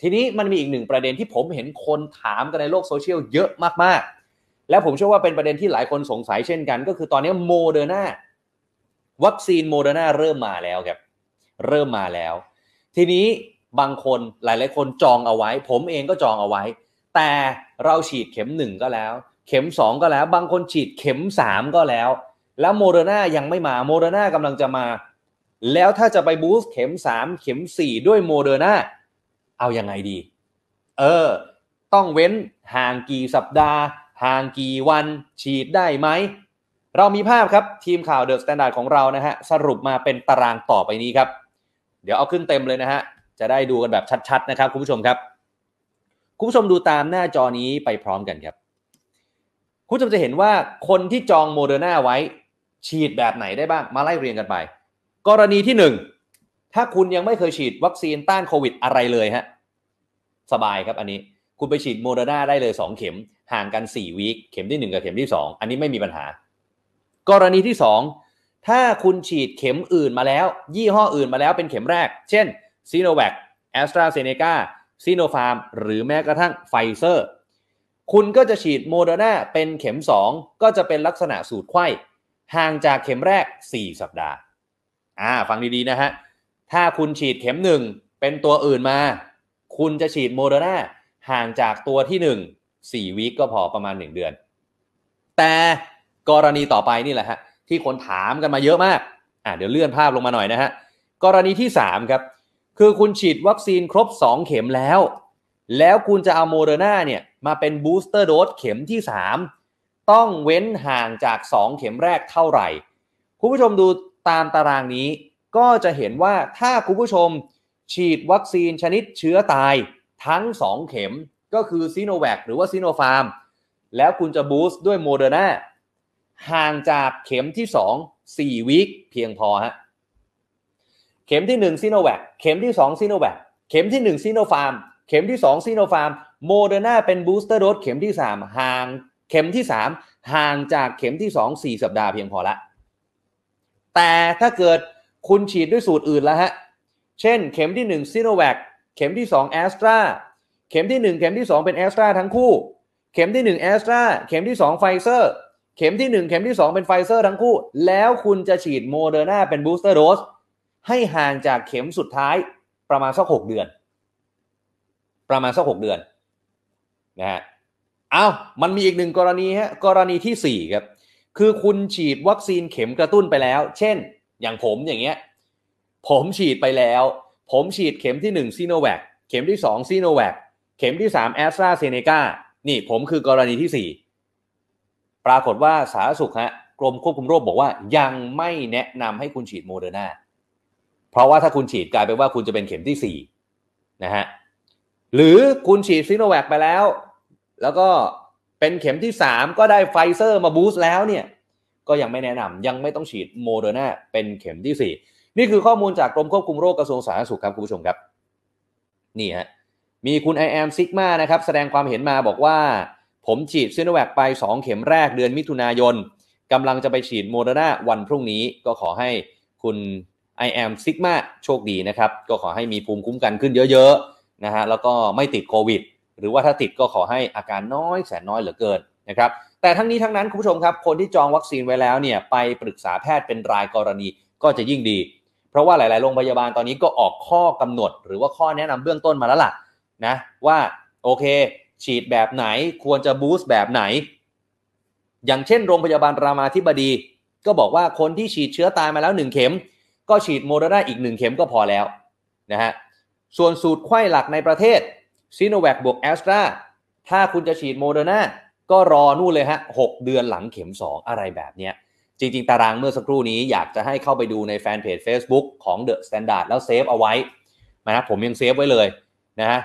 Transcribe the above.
ทีนี้มันมีอีกหนึ่งประเด็นที่ผมเห็นคนถามกันในโลกโซเชียลเยอะมากๆ และผมเชื่อว่าเป็นประเด็นที่หลายคนสงสัยเช่นกัน ก็คือตอนนี้โมเดอร์นาวัคซีนโมเดอร์นาเริ่มมาแล้วครับเริ่มมาแล้ว ทีนี้บางคนหลาย ๆคนจองเอาไว้ ผมเองก็จองเอาไว้ แต่เราฉีดเข็มหนึ่งก็แล้วเข็มสองก็แล้ว บางคนฉีดเข็มสามก็แล้วแล้วโมเดอร์นายังไม่มาโมเดอร์นากำลังจะมาแล้วถ้าจะไปบูสต์เข็มสามเข็มสี่ด้วยโมเดอร์นาเอาอยัางไงดี เออ ต้องเว้น ห่างกี่สัปดาห์ห่างกี่วัน ฉีดได้ไหม เรามีภาพครับ ทีมข่าวเดอะสแตนดาร์ดของเรานะฮะ สรุปมาเป็นตารางต่อไปนี้ครับ เดี๋ยวเอาขึ้นเต็มเลยนะฮะ จะได้ดูกันแบบชัดๆนะครับคุณผู้ชมครับ คุณผู้ชมดูตามหน้าจอนี้ไปพร้อมกันครับ คุณผู้ชมจะเห็นว่าคนที่จองโมเดอร์นาไว้ ฉีดแบบไหนได้บ้าง มาไล่เรียงกันไป กรณีที่ 1ถ้าคุณยังไม่เคยฉีดวัคซีนต้านโควิดอะไรเลยฮะ สบายครับอันนี้คุณไปฉีดโมเดอร์นาได้เลย 2 เข็ม ห่างกัน 4วีคเข็มที่ 1 กับเข็มที่ 2 อันนี้ไม่มีปัญหา กรณีที่ 2 ถ้าคุณฉีดเข็มอื่นมาแล้ว ยี่ห้ออื่นมาแล้วเป็นเข็มแรก เช่นซีโนแวคแอสตราเซเนกาซีโนฟาร์มหรือแม้กระทั่งไฟเซอร์ คุณก็จะฉีดโมเดอร์นาเป็นเข็ม 2 ก็จะเป็นลักษณะสูตรไข้ห่างจากเข็มแรก 4 สัปดาห์อ่าฟังดีๆนะฮะถ้าคุณฉีดเข็มหนึ่ง เป็นตัวอื่นมา คุณจะฉีดโมเดอร์นาห่างจากตัวที่หนึ่งสี่วีคก็พอประมาณหนึ่งเดือน แต่กรณีต่อไปนี่แหละฮะที่คนถามกันมาเยอะมาก อ่าเดี๋ยวเลื่อนภาพลงมาหน่อยนะฮะกรณีที่สามครับ คือคุณฉีดวัคซีนครบสองเข็มแล้ว แล้วคุณจะเอาโมเดอร์นาเนี่ยมาเป็นบูสเตอร์โดสเข็มที่สามต้องเว้นห่างจากสองเข็มแรกเท่าไหร่ คุณผู้ชมดูตามตารางนี้ก็จะเห็นว่าถ้าคุณผู้ชมฉีดวัคซีนชนิดเชื้อตาย ทั้ง 2 เข็มก็คือซีโนแวคหรือว่าซีโนฟาร์มแล้วคุณจะบูสต์ด้วยโมเดอร์นาห่างจากเข็มที่ 2 4 วีคเพียงพอฮะเข็มที่1ซีโนแวคเข็มที่2ซีโนแวคเข็มที่1ซีโนฟาร์มเข็มที่2ซีโนฟาร์มโมเดอร์นาเป็นบูสเตอร์โดสเข็มที่ 3ห่างเข็มที่ 3 ห่างจากเข็มที่ 2 4 สัปดาห์เพียงพอละแต่ถ้าเกิดคุณฉีดด้วยสูตรอื่นแล้วฮะ เช่น เข็มที่1ซิโนแวคเข็มที่2แอสตราเข็มที่ 1 เข็มที่ 2 เป็นแอสตราทั้งคู่ เข็มที่1แอสตราเข็มที่2ไฟเซอร์เข็มที่ 1 เข็มที่2เป็นไฟเซอร์ทั้งคู่แล้วคุณจะฉีดโมเดอร์นาเป็นบูสเตอร์โดสให้ห่างจากเข็มสุดท้าย ประมาณสักหกเดือน ประมาณสักหกเดือนนะฮะเอามันมีอีกหนึ่งกรณีฮะกรณีที่4ครับ คือคุณฉีดวัคซีนเข็มกระตุ้นไปแล้ว เช่นอย่างผมอย่างเงี้ยผมฉีดไปแล้ว ผมฉีดเข็มที่1ซีโนแวคเข็มที่2ซีโนแวคเข็มที่3แอสตราเซเนกานี่ผมคือกรณีที่ 4 ปรากฏว่าสาธารณสุขฮะกรมควบคุมโรคบอกว่ายังไม่แนะนำให้คุณฉีดโมเดอร์นาเพราะว่าถ้าคุณฉีดกลายเป็นว่าคุณจะเป็นเข็มที่ 4 นะฮะ หรือคุณฉีดซีโนแวคไปแล้ว แล้วก็เป็นเข็มที่ 3 ก็ได้ไฟเซอร์มาบูสต์แล้วเนี่ยก็ยังไม่แนะนำยังไม่ต้องฉีดโมเดอร์นาเป็นเข็มที่ 4 นี่คือข้อมูลจากกรมควบคุมโรคกระทรวงสาธารณสุขครับ คุณผู้ชมครับ นี่ฮะมีคุณ i อ m Sigma นะครับ แสดงความเห็นมาบอกว่า ผมฉีดซีโนแวคไป 2 เข็มแรกเดือนมิถุนายนกำลังจะไปฉีดโมเดอร์นาวันพรุ่งนี้ ก็ขอให้คุณ i อ m Sigma โชคดีนะครับ ก็ขอให้มีภูมิคุ้มกันขึ้นเยอะๆนะฮะแล้วก็ไม่ติดโควิดหรือว่าถ้าติดก็ขอให้อาการน้อยแสนน้อยเหลือเกินนะครับแต่ทั้งนี้ทั้งนั้น คุณผู้ชมครับคนที่จองวัคซีนไว้แล้วเนี่ยไปปรึกษาแพทย์เป็นรายกรณีก็จะยิ่งดี เพราะว่าหลาย ๆ โรงพยาบาลตอนนี้ก็ออกข้อกำหนด หรือว่าข้อแนะนำเบื้องต้นมาแล้วล่ะนะว่า โอเค ฉีดแบบไหนควรจะบูสต์แบบไหน อย่างเช่นโรงพยาบาลรามาธิบดี ก็บอกว่าคนที่ฉีดเชื้อตายมาแล้ว 1 เข็ม ก็ฉีดโมเดอร์นาอีก1เข็มก็พอแล้วนะฮะส่วนสูตรไข้หลักในประเทศซีโนแวคบวกแอสตราถ้าคุณจะฉีดโมเดอร์นาก็รอนู่นเลยฮะหเดือนหลังเข็ม 2 อะไรแบบเนี้ย จริง ๆ ตารางเมื่อสักครู่นี้ อยากจะให้เข้าไปดูในแฟนเพจ Facebook ของ The Standard แล้วเซฟเอาไว้ นะผมยังเซฟไว้เลยนะฮะ